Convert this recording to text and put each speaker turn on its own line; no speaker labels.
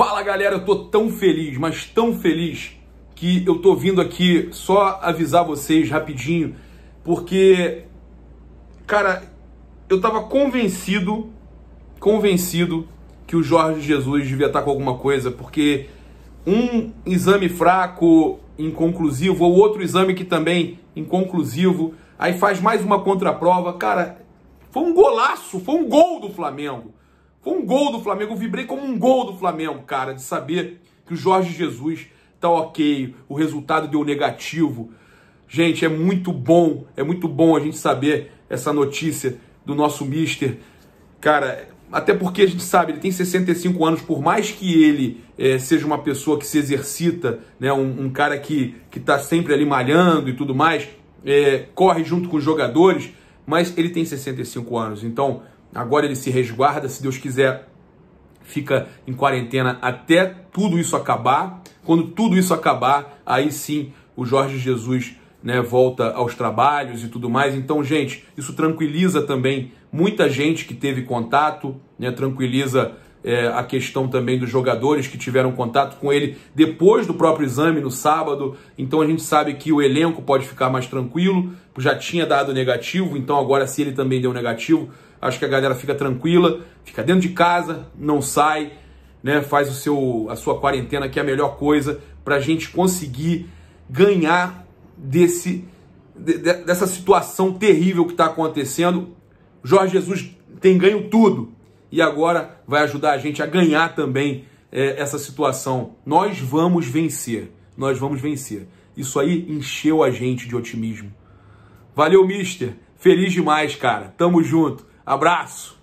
Fala galera, eu tô tão feliz, mas tão feliz que eu tô vindo aqui só avisar vocês rapidinho, porque cara, eu tava convencido, convencido que o Jorge Jesus devia estar com alguma coisa, porque um exame fraco, inconclusivo, ou outro exame que também inconclusivo, aí faz mais uma contraprova, cara, foi um golaço, foi um gol do Flamengo. Foi um gol do Flamengo, eu vibrei como um gol do Flamengo, cara, de saber que o Jorge Jesus tá ok, o resultado deu negativo. Gente, é muito bom, é muito bom a gente saber essa notícia do nosso mister. Cara, até porque a gente sabe, ele tem 65 anos, por mais que ele é, seja uma pessoa que se exercita, né, um, um, cara que, que tá sempre ali malhando e tudo mais, é, corre junto com os jogadores, mas ele tem 65 anos, então Agora ele se resguarda, se Deus quiser, fica em quarentena até tudo isso acabar. Quando tudo isso acabar, aí sim o Jorge Jesus né, volta aos trabalhos e tudo mais. Então, gente, isso tranquiliza também muita gente que teve contato, né, tranquiliza é, a questão também dos jogadores que tiveram contato com ele depois do próprio exame no sábado. Então a gente sabe que o elenco pode ficar mais tranquilo, já tinha dado negativo, então agora se ele também deu negativo, acho que a galera fica tranquila, fica dentro de casa, não sai, né? Faz o seu a sua quarentena que é a melhor coisa para a gente conseguir ganhar desse de, dessa situação terrível que está acontecendo. Jorge Jesus tem ganho tudo e agora vai ajudar a gente a ganhar também é, essa situação. Nós vamos vencer. Nós vamos vencer. Isso aí encheu a gente de otimismo. Valeu, mister. Feliz demais, cara. Tamo junto. Abraço.